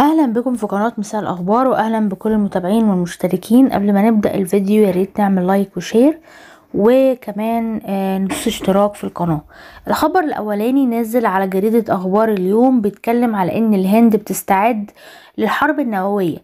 اهلا بكم في قناة مساء الاخبار واهلا بكل المتابعين والمشتركين قبل ما نبدأ الفيديو يا ريت نعمل لايك وشير وكمان آه، نص اشتراك في القناة الخبر الاولاني نازل على جريدة اخبار اليوم بيتكلم على ان الهند بتستعد للحرب النووية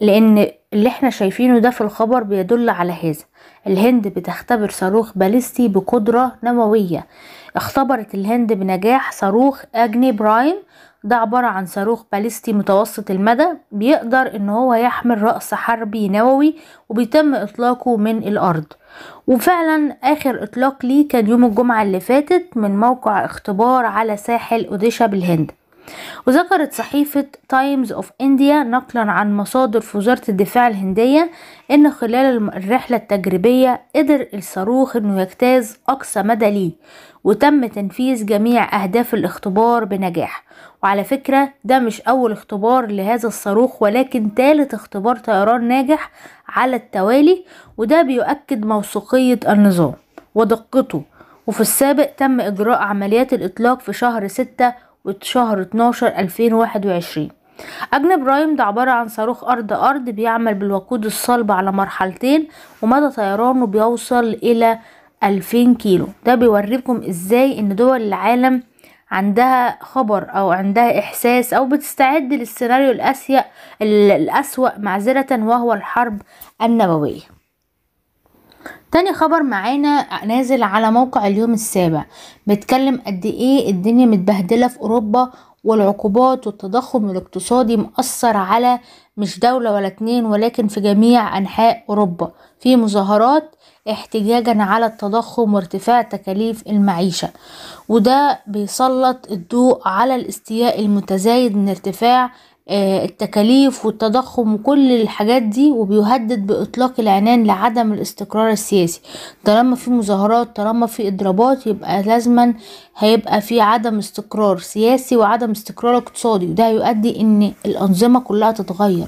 لان اللي احنا شايفينه ده في الخبر بيدل على هذا الهند بتختبر صاروخ باليستي بقدرة نووية اختبرت الهند بنجاح صاروخ أجني برايم ده عبارة عن صاروخ باليستي متوسط المدى بيقدر ان هو يحمل رأس حربي نووي وبيتم اطلاقه من الارض وفعلا اخر اطلاق ليه كان يوم الجمعة اللي فاتت من موقع اختبار على ساحل اوديشا بالهند وذكرت صحيفة تايمز اوف انديا نقلا عن مصادر في وزارة الدفاع الهندية ان خلال الرحلة التجريبية قدر الصاروخ انه يجتاز اقصى مدى ليه وتم تنفيذ جميع اهداف الاختبار بنجاح وعلى فكرة ده مش اول اختبار لهذا الصاروخ ولكن تالت اختبار طيران ناجح على التوالي وده بيؤكد موثوقية النظام ودقته وفي السابق تم إجراء عمليات الإطلاق في شهر ستة شهر 12 2021 أجنب برايم ده عبارة عن صاروخ أرض أرض بيعمل بالوقود الصلب على مرحلتين ومدى طيرانه بيوصل إلى 2000 كيلو ده بيوريكم إزاي إن دول العالم عندها خبر أو عندها إحساس أو بتستعد للسيناريو الأسوأ معذرة وهو الحرب النووية تاني خبر معانا نازل على موقع اليوم السابع بيتكلم قد ايه الدنيا متبهدله في اوروبا والعقوبات والتضخم الاقتصادي مأثر على مش دولة ولا اتنين ولكن في جميع أنحاء أوروبا في مظاهرات احتجاجا على التضخم وارتفاع تكاليف المعيشة وده بيسلط الضوء على الاستياء المتزايد من ارتفاع آه، التكاليف والتضخم وكل الحاجات دي وبيهدد بإطلاق العنان لعدم الاستقرار السياسي طالما في مظاهرات طالما في إضرابات يبقى لازما هيبقى في عدم استقرار سياسي وعدم استقرار اقتصادي وده هيؤدي إن الأنظمة كلها تتغير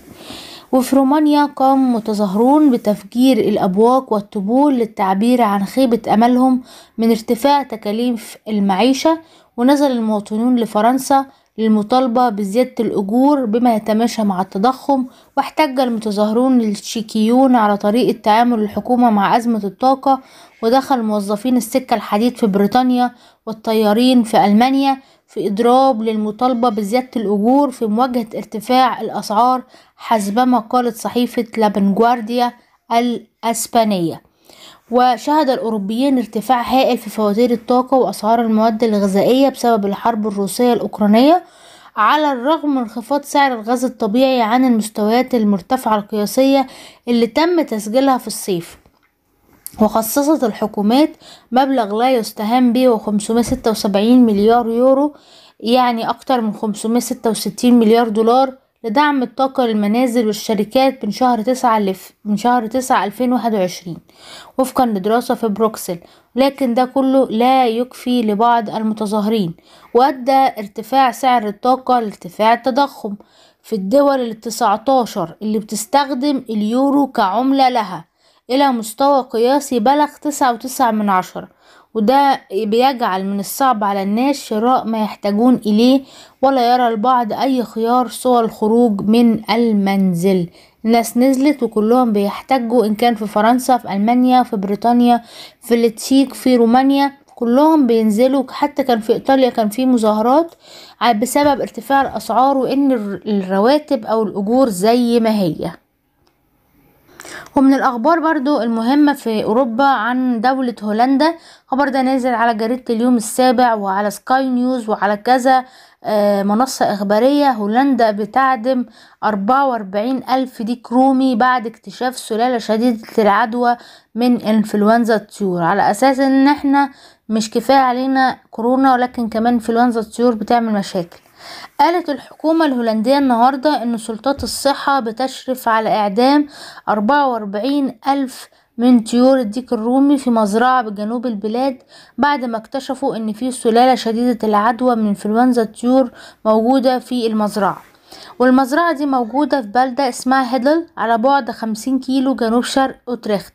وفي رومانيا قام متظاهرون بتفجير الأبواق والطبول للتعبير عن خيبة أملهم من ارتفاع تكاليف المعيشة ونزل المواطنون لفرنسا للمطالبة بزيادة الأجور بما يتماشى مع التضخم واحتج المتظاهرون التشيكيون على طريقة تعامل الحكومة مع أزمة الطاقة ودخل موظفين السكة الحديد في بريطانيا والطيارين في ألمانيا في إضراب للمطالبة بزيادة الأجور في مواجهة ارتفاع الأسعار حسبما قالت صحيفة لابنجوارديا الأسبانية وشهد الأوروبيين ارتفاع هائل في فواتير الطاقة وأسعار المواد الغذائية بسبب الحرب الروسية الأوكرانية على الرغم من انخفاض سعر الغاز الطبيعي عن المستويات المرتفعة القياسية اللي تم تسجيلها في الصيف وخصصت الحكومات مبلغ لا يستهان به و576 مليار يورو يعني أكتر من 566 مليار دولار لدعم الطاقة للمنازل والشركات من شهر تسعة لف من شهر تسعة ألفين واحد وعشرين وفقا لدراسة في بروكسل لكن ده كله لا يكفي لبعض المتظاهرين وأدى ارتفاع سعر الطاقة لارتفاع التضخم في الدول التسعتاشر اللي بتستخدم اليورو كعملة لها إلى مستوى قياسي بلغ تسعة وتسعة من عشرة وده بيجعل من الصعب على الناس شراء ما يحتاجون إليه ولا يرى البعض أي خيار سوى الخروج من المنزل الناس نزلت وكلهم بيحتاجوا إن كان في فرنسا في ألمانيا في بريطانيا في التشيك في رومانيا كلهم بينزلوا حتى كان في ايطاليا كان في مظاهرات بسبب ارتفاع الاسعار وان الرواتب او الاجور زي ما هي ومن الأخبار برضو المهمة في أوروبا عن دولة هولندا خبر ده نازل على جريدة اليوم السابع وعلى سكاي نيوز وعلى كذا آه، منصة إخبارية هولندا بتعدم أربعة ألف ديك رومي بعد اكتشاف سلالة شديدة العدوى من إنفلونزا الطيور على أساس إن إحنا مش كفاية علينا كورونا ولكن كمان إنفلونزا الطيور بتعمل مشاكل قالت الحكومة الهولندية النهاردة أن سلطات الصحة بتشرف على إعدام 44 ألف من طيور الديك الرومي في مزرعة بجنوب البلاد بعد ما اكتشفوا أن في سلالة شديدة العدوى من إنفلونزا الطيور موجودة في المزرعة والمزرعة دي موجودة في بلدة اسمها هيدل على بعد خمسين كيلو جنوب شرق أوتريخت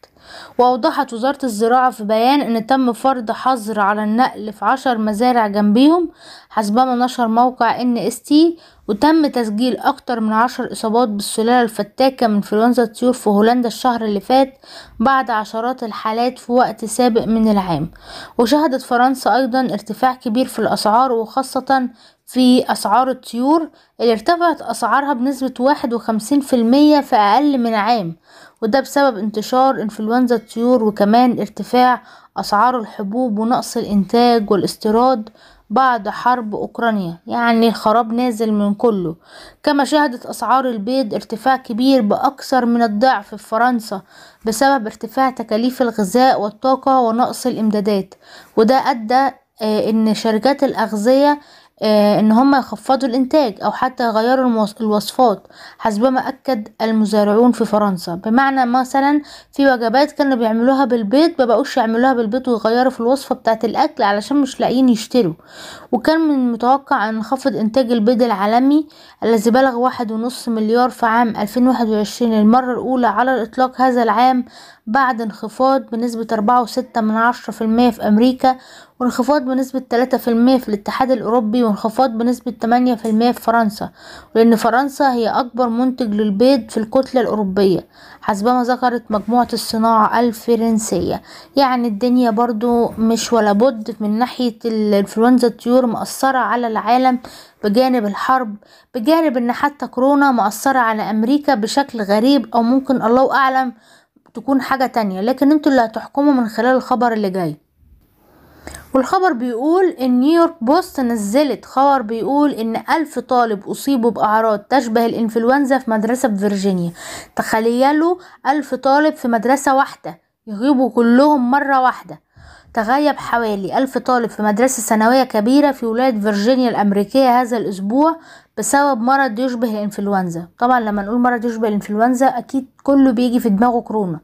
وأوضحت وزارة الزراعة في بيان أن تم فرض حظر على النقل في عشر مزارع جنبيهم حسبما نشر موقع ان اس تي وتم تسجيل أكتر من عشر إصابات بالسلالة الفتاكة من إنفلونزا الطيور في هولندا الشهر اللي فات بعد عشرات الحالات في وقت سابق من العام وشهدت فرنسا أيضا ارتفاع كبير في الأسعار وخاصة في أسعار الطيور اللي ارتفعت أسعارها بنسبة واحد وخمسين في المية في أقل من عام وده بسبب انتشار انفلونزا الطيور وكمان ارتفاع أسعار الحبوب ونقص الإنتاج والاستيراد بعد حرب أوكرانيا يعني الخراب نازل من كله كما شهدت أسعار البيض ارتفاع كبير بأكثر من الضعف في فرنسا بسبب ارتفاع تكاليف الغذاء والطاقة ونقص الإمدادات وده أدى آه، ان شركات الأغذية آه، ان هم يخفضوا الانتاج او حتى يغيروا الوصفات حسبما اكد المزارعون في فرنسا بمعنى مثلا في وجبات كانوا بيعملوها بالبيض مبقوش يعملوها بالبيض ويغيروا في الوصفه بتاعه الاكل علشان مش لاقيين يشتروا وكان من المتوقع ان خفض انتاج البيض العالمي الذي بلغ واحد ونص مليار في عام 2021 للمرة الأولى على الإطلاق هذا العام بعد انخفاض بنسبة أربعة وستة من عشرة في المية في أمريكا وانخفاض بنسبة 3% في الاتحاد الأوروبي وانخفاض بنسبة 8% في فرنسا ولأن فرنسا هي أكبر منتج للبيض في الكتلة الأوروبية حسبما ذكرت مجموعة الصناعة الفرنسية يعني الدنيا برضو مش ولا بد من ناحية الانفلونزا الطيور مأثرة على العالم بجانب الحرب بجانب ان حتى كورونا مأثرة على أمريكا بشكل غريب أو ممكن الله أعلم تكون حاجة تانية لكن انتوا اللي هتحكموا من خلال الخبر اللي جاي والخبر بيقول ان نيويورك بوست نزلت خبر بيقول ان ألف طالب أصيبوا بأعراض تشبه الإنفلونزا في مدرسة في فيرجينيا تخيلوا ألف طالب في مدرسة واحدة يغيبوا كلهم مرة واحدة تغيب حوالي ألف طالب في مدرسة ثانوية كبيرة في ولاية فيرجينيا الأمريكية هذا الأسبوع بسبب مرض يشبه الإنفلونزا طبعا لما نقول مرض يشبه الإنفلونزا أكيد كله بيجي في دماغه كورونا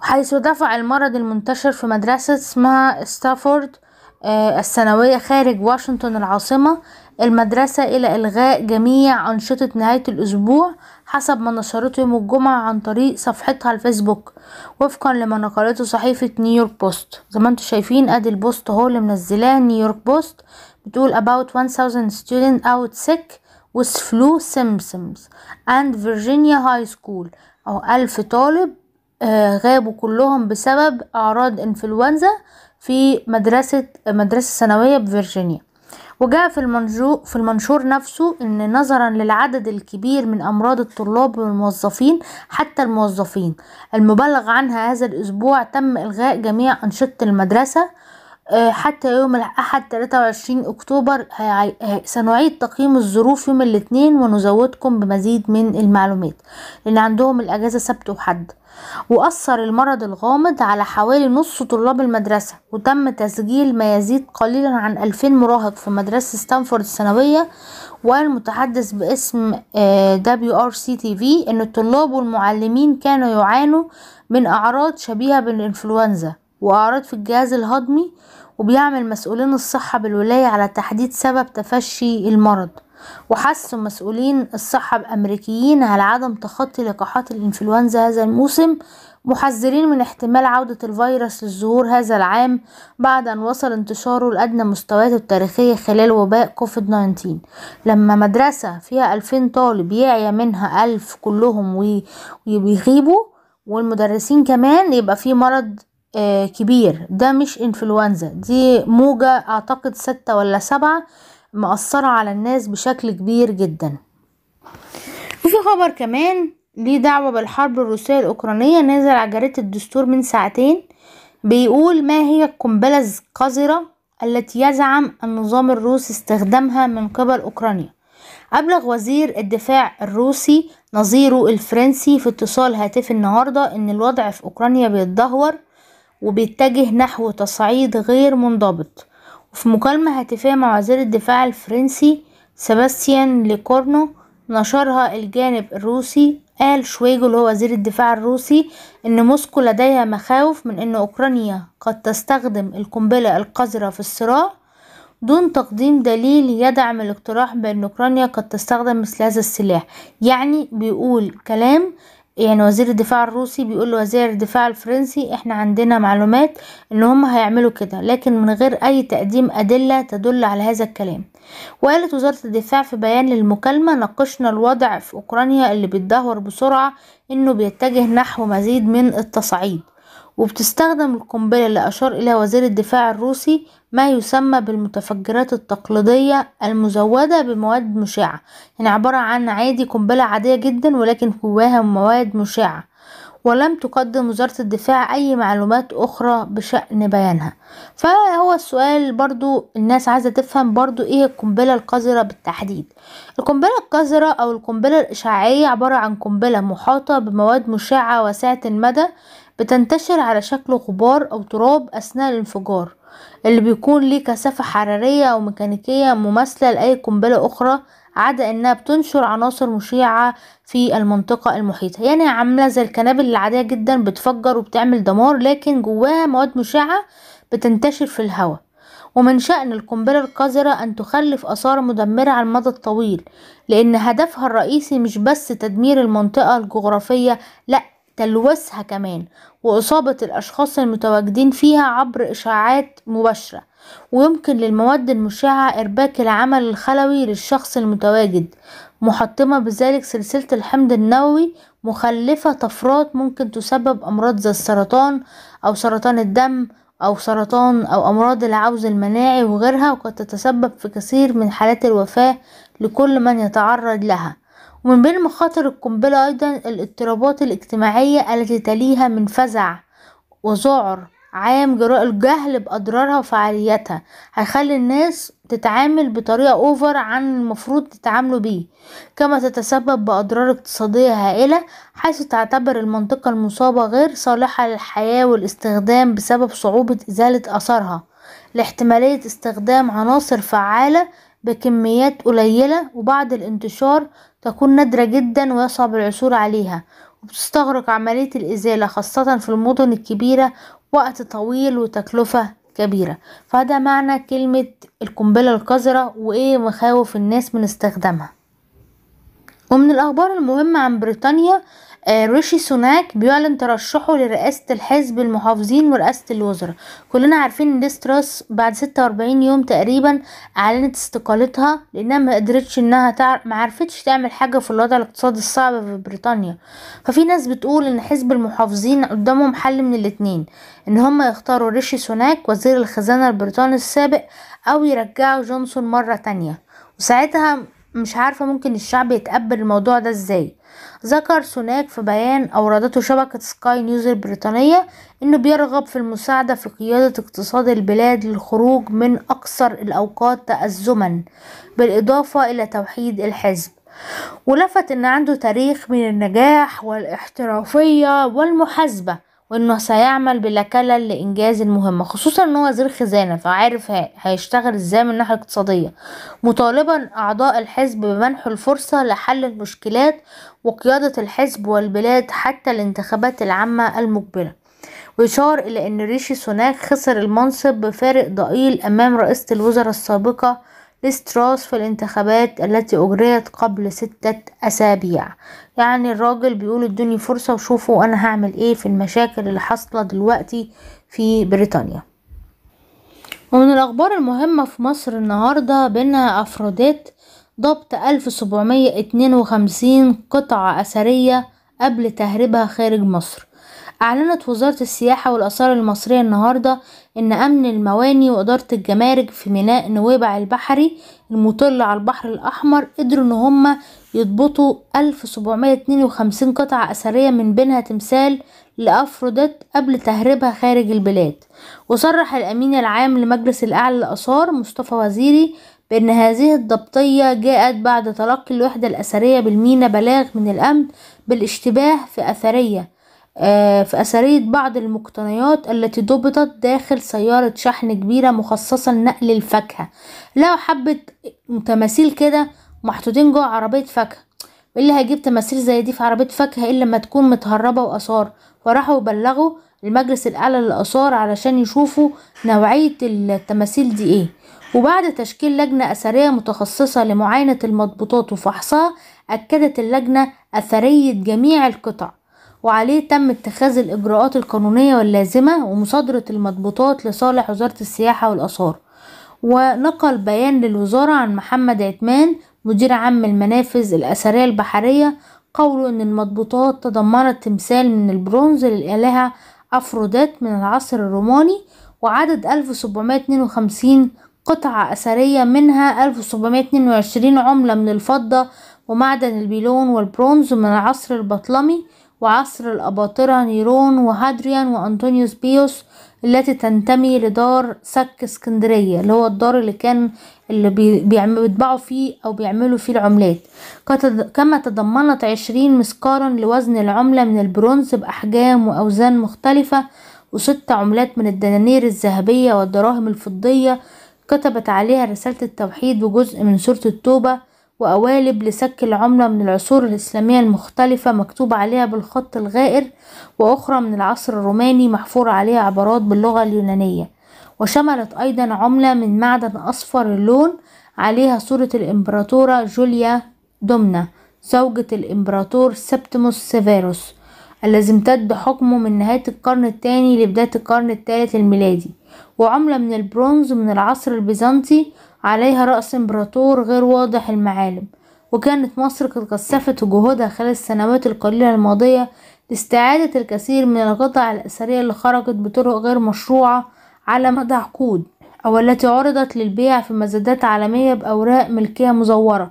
حيث دفع المرض المنتشر في مدرسة اسمها ستافورد آه، الثانوية خارج واشنطن العاصمة المدرسة إلى إلغاء جميع أنشطة نهاية الأسبوع حسب ما نشرته يوم الجمعة عن طريق صفحتها الفيسبوك وفقا لما نقلته صحيفة نيويورك بوست زي ما انتم شايفين ادي البوست اهو اللي منزلاه نيويورك بوست بتقول about 1000 student out sick with flu symptoms and Virginia high school أو ألف طالب آه، غابوا كلهم بسبب أعراض إنفلونزا في مدرسة مدرسة ثانوية بفرجينيا وجاء في المنشور, في المنشور نفسه أن نظرا للعدد الكبير من أمراض الطلاب والموظفين حتى الموظفين المبلغ عنها هذا الأسبوع تم إلغاء جميع أنشطة المدرسة آه، حتى يوم الأحد 23 أكتوبر سنعيد تقييم الظروف يوم الاثنين ونزودكم بمزيد من المعلومات لأن عندهم الأجازة سبت وحد وأثر المرض الغامض على حوالي نص طلاب المدرسة وتم تسجيل ما يزيد قليلا عن 2000 مراهق في مدرسة ستانفورد السنوية والمتحدث باسم آه، WRCTV أن الطلاب والمعلمين كانوا يعانوا من أعراض شبيهة بالإنفلونزا وأعراض في الجهاز الهضمي وبيعمل مسؤولين الصحة بالولاية على تحديد سبب تفشي المرض وحثوا مسؤولين الصحة الأمريكيين على عدم تخطي لقاحات الإنفلونزا هذا الموسم محذرين من احتمال عودة الفيروس للظهور هذا العام بعد أن وصل انتشاره لأدنى مستوياته التاريخية خلال وباء كوفيد 19 لما مدرسة فيها ألفين طالب يعيا منها ألف كلهم ويغيبوا والمدرسين كمان يبقى في مرض آه كبير ده مش انفلونزا دي موجة اعتقد ستة ولا سبعة مأثرة على الناس بشكل كبير جدا وفي خبر كمان ليه دعوة بالحرب الروسية الأوكرانية نازل على جريدة الدستور من ساعتين بيقول ما هي القنبلة القذرة التي يزعم النظام الروسي استخدامها من قبل أوكرانيا أبلغ وزير الدفاع الروسي نظيره الفرنسي في اتصال هاتفي النهاردة إن الوضع في أوكرانيا بيتدهور وبيتجه نحو تصعيد غير منضبط وفي مكالمة هاتفية مع وزير الدفاع الفرنسي سباستيان ليكورنو نشرها الجانب الروسي قال شويجو اللي هو وزير الدفاع الروسي ان موسكو لديها مخاوف من ان اوكرانيا قد تستخدم القنبلة القذرة في الصراع دون تقديم دليل يدعم الاقتراح بان اوكرانيا قد تستخدم مثل هذا السلاح يعني بيقول كلام يعني وزير الدفاع الروسي بيقول لوزير الدفاع الفرنسي احنا عندنا معلومات ان هم هيعملوا كده لكن من غير اي تقديم ادلة تدل على هذا الكلام وقالت وزارة الدفاع في بيان للمكالمة ناقشنا الوضع في اوكرانيا اللي بيتدهور بسرعة انه بيتجه نحو مزيد من التصعيد وبتستخدم القنبلة اللي أشار إليها وزير الدفاع الروسي ما يسمى بالمتفجرات التقليدية المزودة بمواد مشعة يعني عبارة عن عادي قنبلة عادية جدا ولكن جواها مواد مشعة ولم تقدم وزارة الدفاع أي معلومات أخرى بشأن بيانها فهو السؤال برضو الناس عايزة تفهم برضو إيه القنبلة القذرة بالتحديد القنبلة القذرة أو القنبلة الإشعاعية عبارة عن قنبلة محاطة بمواد مشعة واسعة المدى بتنتشر على شكل غبار أو تراب أثناء الانفجار اللي بيكون ليه كثافة حرارية أو ميكانيكية مماثلة لأي قنبلة أخرى عدا إنها بتنشر عناصر مشيعة في المنطقة المحيطة يعني عاملة زي القنابل العادية جدا بتفجر وبتعمل دمار لكن جواها مواد مشعة بتنتشر في الهواء ومن شأن القنبلة القذرة أن تخلف آثار مدمرة على المدى الطويل لأن هدفها الرئيسي مش بس تدمير المنطقة الجغرافية لأ تلوثها كمان وإصابة الأشخاص المتواجدين فيها عبر إشعاعات مباشرة ويمكن للمواد المشعة إرباك العمل الخلوي للشخص المتواجد محطمة بذلك سلسلة الحمض النووي مخلفة طفرات ممكن تسبب أمراض زي السرطان أو سرطان الدم أو سرطان أو أمراض العوز المناعي وغيرها وقد تتسبب في كثير من حالات الوفاة لكل من يتعرض لها ومن بين مخاطر القنبلة أيضا الاضطرابات الاجتماعية التي تليها من فزع وذعر عام جراء الجهل بأضرارها وفعاليتها هيخلي الناس تتعامل بطريقة أوفر عن المفروض تتعاملوا بيه كما تتسبب بأضرار اقتصادية هائلة حيث تعتبر المنطقة المصابة غير صالحة للحياة والاستخدام بسبب صعوبة إزالة أثرها لاحتمالية استخدام عناصر فعالة بكميات قليلة وبعد الانتشار تكون نادرة جدا ويصعب العثور عليها وبتستغرق عملية الإزالة خاصة في المدن الكبيرة وقت طويل وتكلفة كبيرة فهذا معنى كلمة القنبلة القذرة وإيه مخاوف الناس من استخدامها ومن الأخبار المهمة عن بريطانيا آه، ريشي سوناك بيعلن ترشحه لرئاسة الحزب المحافظين ورئاسة الوزراء كلنا عارفين ان ديستراس بعد 46 يوم تقريبا اعلنت استقالتها لانها ما قدرتش انها تعرف ما عرفتش تعمل حاجة في الوضع الاقتصادي الصعب في بريطانيا ففي ناس بتقول ان حزب المحافظين قدامهم حل من الاتنين ان هم يختاروا ريشي سوناك وزير الخزانة البريطاني السابق او يرجعوا جونسون مرة تانية وساعتها مش عارفة ممكن الشعب يتقبل الموضوع ده ازاي ذكر سوناك في بيان أوردته شبكة سكاي نيوز البريطانية إنه بيرغب في المساعدة في قيادة اقتصاد البلاد للخروج من أكثر الأوقات تأزما بالإضافة إلى توحيد الحزب ولفت إن عنده تاريخ من النجاح والاحترافية والمحاسبة وانه سيعمل بلا كلل لانجاز المهمه خصوصا ان هو وزير خزانه فعارف هيشتغل ازاي من الناحيه الاقتصاديه مطالبا اعضاء الحزب بمنح الفرصه لحل المشكلات وقياده الحزب والبلاد حتى الانتخابات العامه المقبله ويشار الى ان ريشي سوناك خسر المنصب بفارق ضئيل امام رئيسه الوزراء السابقه لستراوس في الانتخابات التي أجريت قبل ستة أسابيع يعني الراجل بيقول ادوني فرصة وشوفوا أنا هعمل إيه في المشاكل اللي حاصلة دلوقتي في بريطانيا ومن الأخبار المهمة في مصر النهاردة بأنها أفروديت ضبط 1752 قطعة أثرية قبل تهريبها خارج مصر أعلنت وزارة السياحة والآثار المصرية النهاردة إن أمن المواني وإدارة الجمارك في ميناء نويبع البحري المطل على البحر الأحمر قدروا إن هما يضبطوا 1752 قطعة أثرية من بينها تمثال لأفروديت قبل تهريبها خارج البلاد وصرح الأمين العام لمجلس الأعلى للآثار مصطفى وزيري بأن هذه الضبطية جاءت بعد تلقي الوحدة الأثرية بالمينا بلاغ من الأمن بالاشتباه في أثرية آه، في أثرية بعض المقتنيات التي ضبطت داخل سيارة شحن كبيرة مخصصة لنقل الفاكهة لو حبة تماثيل كده محطوطين جوه عربية فاكهة إيه اللي هيجيب تماثيل زي دي في عربية فاكهة إلا ما تكون متهربة وآثار فراحوا بلغوا المجلس الأعلى للآثار علشان يشوفوا نوعية التماثيل دي إيه وبعد تشكيل لجنة أثرية متخصصة لمعاينة المضبوطات وفحصها أكدت اللجنة أثرية جميع القطع وعليه تم اتخاذ الإجراءات القانونية واللازمة ومصادرة المضبوطات لصالح وزارة السياحة والآثار ونقل بيان للوزارة عن محمد عتمان مدير عام المنافذ الأثرية البحرية قوله أن المضبوطات تضمنت تمثال من البرونز للآلهة أفروديت من العصر الروماني وعدد 1752 قطعة أثرية منها 1722 عملة من الفضة ومعدن البيلون والبرونز من العصر البطلمي وعصر الأباطرة نيرون وهادريان وأنطونيوس بيوس التي تنتمي لدار سك اسكندرية اللي هو الدار اللي كان اللي بيطبعوا فيه أو بيعملوا فيه العملات كما تضمنت عشرين مسكارا لوزن العملة من البرونز بأحجام وأوزان مختلفة وست عملات من الدنانير الذهبية والدراهم الفضية كتبت عليها رسالة التوحيد وجزء من سورة التوبة وقوالب لسك العملة من العصور الإسلامية المختلفة مكتوب عليها بالخط الغائر وأخرى من العصر الروماني محفور عليها عبارات باللغة اليونانية وشملت أيضا عملة من معدن أصفر اللون عليها صورة الإمبراطورة جوليا دومنا زوجة الإمبراطور سبتموس سيفيروس الذي امتد حكمه من نهاية القرن الثاني لبداية القرن الثالث الميلادي وعملة من البرونز من العصر البيزنطي عليها رأس إمبراطور غير واضح المعالم وكانت مصر قد كثفت جهودها خلال السنوات القليلة الماضية لاستعادة الكثير من القطع الأثرية اللي خرجت بطرق غير مشروعة على مدى عقود أو التي عرضت للبيع في مزادات عالمية بأوراق ملكية مزورة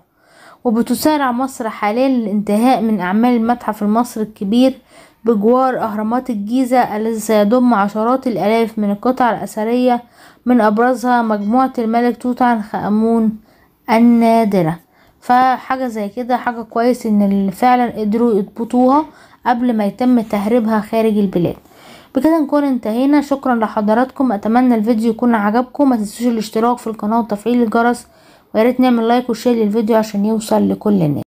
وبتسارع مصر حاليا للانتهاء من أعمال المتحف المصري الكبير بجوار أهرامات الجيزة الذي سيضم عشرات الآلاف من القطع الأثرية من أبرزها مجموعة الملك توت عنخ آمون النادرة فحاجة زي كده حاجة كويس إن اللي فعلا قدروا يضبطوها قبل ما يتم تهريبها خارج البلاد بكده نكون انتهينا شكرا لحضراتكم اتمنى الفيديو يكون عجبكم ما تنسوش الاشتراك في القناه وتفعيل الجرس وياريت نعمل لايك وشير للفيديو عشان يوصل لكل الناس